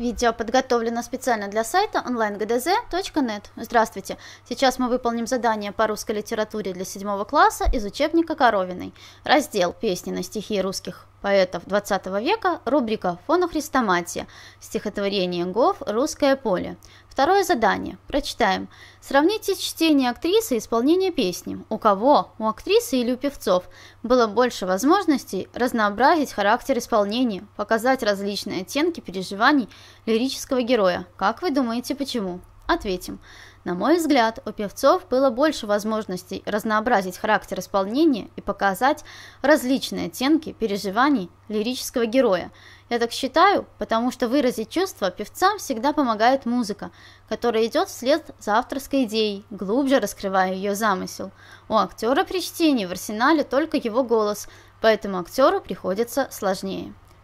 Видео подготовлено специально для сайта onlinegdz.net. Здравствуйте! Сейчас мы выполним задание по русской литературе для седьмого класса из учебника Коровиной. Раздел «Песни на стихи русских поэтов XX века рубрика Христоматия Стихотворение Гоф. Русское поле». Второе задание. Прочитаем. Сравните чтение актрисы и исполнение песни. У кого, у актрисы или у певцов, было больше возможностей разнообразить характер исполнения, показать различные оттенки переживаний лирического героя? Как вы думаете, почему? Ответим. На мой взгляд, у певцов было больше возможностей разнообразить характер исполнения и показать различные оттенки переживаний лирического героя. Я так считаю, потому что выразить чувства певцам всегда помогает музыка, которая идет вслед за авторской идеей, глубже раскрывая ее замысел. У актера при чтении в арсенале только его голос, поэтому актеру приходится сложнее.